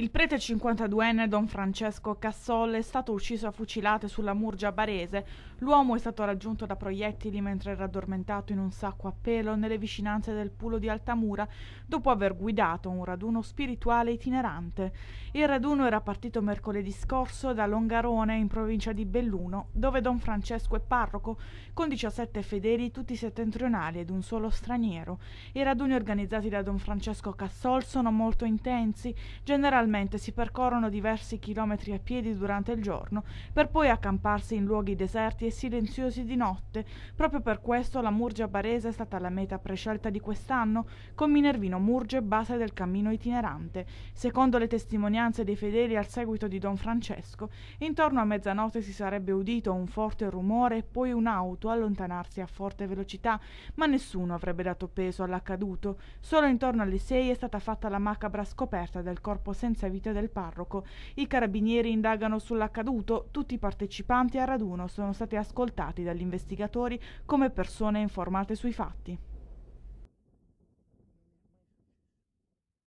Il prete 52enne Don Francesco Cassol è stato ucciso a fucilate sulla Murgia Barese. L'uomo è stato raggiunto da proiettili mentre era addormentato in un sacco a pelo nelle vicinanze del pulo di Altamura dopo aver guidato un raduno spirituale itinerante. Il raduno era partito mercoledì scorso da Longarone in provincia di Belluno, dove Don Francesco è parroco con 17 fedeli tutti settentrionali ed un solo straniero. I raduni organizzati da Don Francesco Cassol sono molto intensi, generalmente Generalmente si percorrono diversi chilometri a piedi durante il giorno, per poi accamparsi in luoghi deserti e silenziosi di notte. Proprio per questo la Murgia Barese è stata la meta prescelta di quest'anno, con Minervino Murge base del cammino itinerante. Secondo le testimonianze dei fedeli al seguito di Don Francesco, intorno a mezzanotte si sarebbe udito un forte rumore e poi un'auto allontanarsi a forte velocità, ma nessuno avrebbe dato peso all'accaduto. Solo intorno alle 6 è stata fatta la macabra scoperta del corpo senza senza vita del parroco. I carabinieri indagano sull'accaduto, tutti i partecipanti al raduno sono stati ascoltati dagli investigatori come persone informate sui fatti.